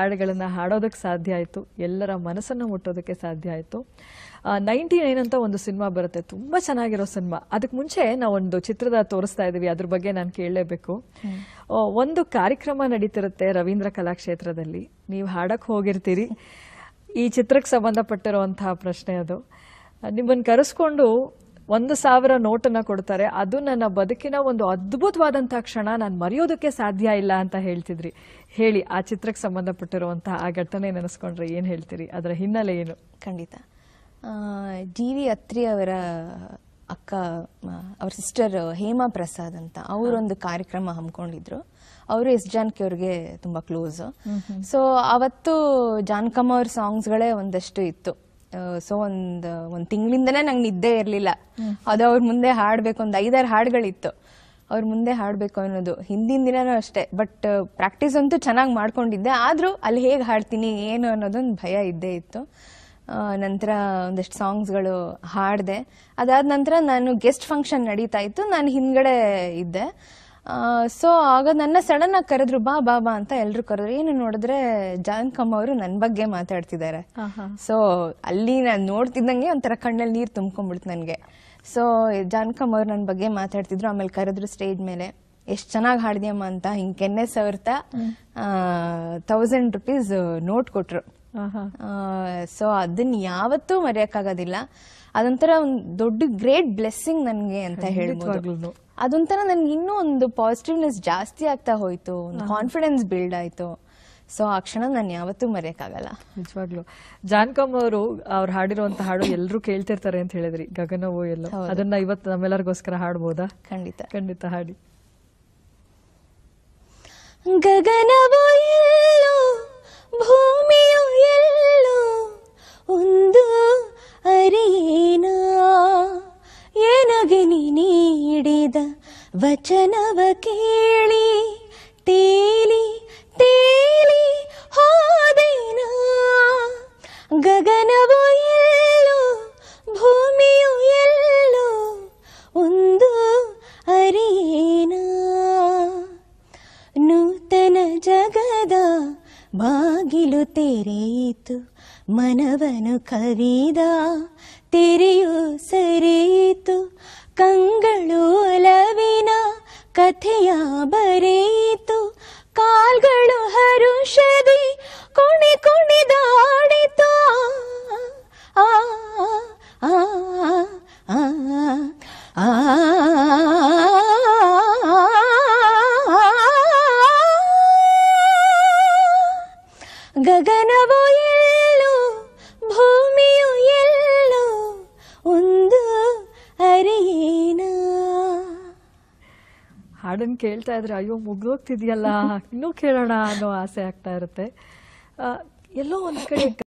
ಹಾಡುಗಳನ್ನು ಹಾಡೋದಕ್ಕೆ ಸಾಧ್ಯ ಆಯಿತು ಎಲ್ಲರ ಮನಸ್ಸನ್ನು ಮುಟ್ಟೋದಕ್ಕೆ ಸಾಧ್ಯ ಆಯಿತು ನೈಂಟಿ ನೈನ್ ಅಂತ ಒಂದು ಸಿನಿಮಾ ಬರುತ್ತೆ ತುಂಬ ಚೆನ್ನಾಗಿರೋ ಸಿನಿಮಾ ಅದಕ್ಕೆ ಮುಂಚೆ ನಾವೊಂದು ಚಿತ್ರದ ತೋರಿಸ್ತಾ ಇದ್ದೀವಿ ಅದ್ರ ಬಗ್ಗೆ ನಾನು ಕೇಳಲೇಬೇಕು ಒಂದು ಕಾರ್ಯಕ್ರಮ ನಡೀತಿರುತ್ತೆ ರವೀಂದ್ರ ಕಲಾಕ್ಷೇತ್ರದಲ್ಲಿ ನೀವು ಹಾಡಕ್ಕೆ ಹೋಗಿರ್ತೀರಿ ಈ ಚಿತ್ರಕ್ಕೆ ಸಂಬಂಧಪಟ್ಟಿರುವಂತಹ ಪ್ರಶ್ನೆ ಅದು ನಿಮ್ಮನ್ನು ಕರೆಸ್ಕೊಂಡು ಒಂದು ಸಾವಿರ ನೋಟನ್ನ ಕೊಡ್ತಾರೆ ಅದು ನನ್ನ ಬದುಕಿನ ಒಂದು ಅದ್ಭುತವಾದಂತಹ ಕ್ಷಣ ನಾನು ಮರೆಯೋದಕ್ಕೆ ಸಾಧ್ಯ ಇಲ್ಲ ಅಂತ ಹೇಳ್ತಿದ್ರಿ ಹೇಳಿ ಆ ಚಿತ್ರಕ್ಕೆ ಸಂಬಂಧಪಟ್ಟಿರುವಂತಹ ಆ ಘಟನೆ ನೆನೆಸ್ಕೊಂಡ್ರೆ ಏನು ಹೇಳ್ತೀರಿ ಅದರ ಹಿನ್ನೆಲೆ ಏನು ಖಂಡಿತ ಜಿ ವಿ ಅತ್ರಿ ಅವರ ಅಕ್ಕ ಅವ್ರ ಸಿಸ್ಟರ್ ಹೇಮಾ ಪ್ರಸಾದ್ ಅಂತ ಅವರೊಂದು ಕಾರ್ಯಕ್ರಮ ಹಮ್ಮಿಕೊಂಡಿದ್ರು ಅವರು ಎಸ್ ಜಾನಕಿ ಅವ್ರಿಗೆ ತುಂಬಾ ಕ್ಲೋಸ್ ಸೊ ಅವತ್ತು ಜಾನಕಮ್ಮ ಅವ್ರ ಸಾಂಗ್ಸ್ಗಳೇ ಒಂದಷ್ಟು ಇತ್ತು ಸೊ ಒಂದ್ ಒಂದ್ ತಿಂಗಳಿಂದನೇ ನಂಗೆ ನಿದ್ದೆ ಇರಲಿಲ್ಲ ಅದು ಅವ್ರ ಮುಂದೆ ಹಾಡ್ಬೇಕು ಒಂದ್ ಐದಾರು ಹಾಡುಗಳಿತ್ತು ಅವ್ರ ಮುಂದೆ ಹಾಡಬೇಕು ಅನ್ನೋದು ಹಿಂದಿನ ದಿನನೂ ಅಷ್ಟೇ ಬಟ್ ಪ್ರಾಕ್ಟೀಸ್ ಅಂತೂ ಚೆನ್ನಾಗಿ ಮಾಡ್ಕೊಂಡಿದ್ದೆ ಆದರೂ ಅಲ್ಲಿ ಹೇಗೆ ಹಾಡ್ತೀನಿ ಏನು ಅನ್ನೋದೊಂದು ಭಯ ಇದ್ದೇ ಇತ್ತು ನಂತರ ಒಂದಷ್ಟು ಸಾಂಗ್ಸ್ಗಳು ಹಾಡಿದೆ ಅದಾದ ನಂತರ ನಾನು ಗೆಸ್ಟ್ ಫಂಕ್ಷನ್ ನಡೀತಾ ಇತ್ತು ನಾನು ಹಿಂದ್ಗಡೆ ಇದ್ದೆ ಸೊ ಆಗ ನನ್ನ ಸಡನ್ ಆಗಿ ಕರೆದ್ರು ಬಾ ಬಾ ಬಾ ಅಂತ ಎಲ್ರು ಕರೆದ್ರು ಏನು ನೋಡಿದ್ರೆ ಜಾನಕಮ್ಮ ಅವರು ನನ್ನ ಬಗ್ಗೆ ಮಾತಾಡ್ತಿದ್ದಾರೆ ಸೊ ಅಲ್ಲಿ ನಾನು ನೋಡ್ತಿದ್ದಂಗೆ ಒಂಥರ ಕಣ್ಣಲ್ಲಿ ನೀರು ತುಂಬ್ಕೊಂಡ್ಬಿಡ್ತು ನನಗೆ ಸೊ ಜಾನಕಮ್ಮ ಅವ್ರು ನನ್ನ ಬಗ್ಗೆ ಮಾತಾಡ್ತಿದ್ರು ಆಮೇಲೆ ಕರೆದ್ರು ಸ್ಟೇಜ್ ಮೇಲೆ ಎಷ್ಟು ಚೆನ್ನಾಗಿ ಹಾಡಿದ್ಯಮ್ಮ ಅಂತ ಹಿಂಗೆ ಕೆನ್ನೆ ಆ ತೌಸಂಡ್ ರುಪೀಸ್ ನೋಟ್ ಕೊಟ್ರು ಸೊ ಅದನ್ನ ಯಾವತ್ತೂ ಮರೆಯಕ್ಕಾಗೋದಿಲ್ಲ ಅದೊಂಥರ ಒಂದು ದೊಡ್ಡ ಗ್ರೇಟ್ ಬ್ಲೆಸ್ಸಿಂಗ್ ನನಗೆ ಅಂತ ಹೇಳ್ಬೋದು ಅದೊಂಥರ ನನ್ಗೆ ಇನ್ನೂ ಒಂದು ಪಾಸಿಟಿವ್ನೆಸ್ ಜಾಸ್ತಿ ಆಗ್ತಾ ಹೋಯ್ತು ಒಂದು ಕಾನ್ಫಿಡೆನ್ಸ್ ಬಿಲ್ಡ್ ಆಯ್ತು ಸೊ ಆ ಕ್ಷಣ ನಾನು ಯಾವತ್ತೂ ಮರೆಯಕ್ಕಾಗಲ್ಲ ನಿಜವಾಗ್ಲು ಜಾನ್ಕಮ್ ಅವರು ಅವ್ರು ಹಾಡಿರುವಂತ ಹಾಡು ಎಲ್ಲರೂ ಕೇಳ್ತಿರ್ತಾರೆ ಅಂತ ಹೇಳಿದ್ರಿ ಗಗನವೋ ಎಲ್ಲ ಅದನ್ನ ಇವತ್ತು ನಮ್ಮೆಲ್ಲರಿಗೋಸ್ಕರ ಹಾಡ್ಬೋದಾ ಖಂಡಿತ ಖಂಡಿತ ಹಾಡಿ ಗಗನವೋ ವಚನವ ಕೇಳಿ ತೇಲಿ ತೇಲಿ ಹೋದೇನ ಗಗನವು ಎಲ್ಲು ಭೂಮಿಯು ಎಲ್ಲು ಒಂದು ಅರಿಯೇನ ನೂತನ ಜಗದ ಬಾಗಿಲು ತೆರೆಯಿತು ಮನವನು ಕವಿದ ತೆರೆಯು ಸರಿ ಕಥೆಯ ಬರೆಯಿತು ಕಾಲ್ಗಳು ಹರುಷದಿ ಕುಣಿ ಕುಣಿದಾಡಿತು ಆ ಆ ಗಗನವೋ ಹಾಡನ್ನು ಕೇಳ್ತಾ ಇದ್ರೆ ಅಯ್ಯೋ ಮುಗ್ದೋಗ್ತಿದ್ಯಲ್ಲ ಇನ್ನೂ ಕೇಳೋಣ ಅನ್ನೋ ಆಸೆ ಆಗ್ತಾ ಇರುತ್ತೆ ಎಲ್ಲೋ ಒಂದು ಕಡೆ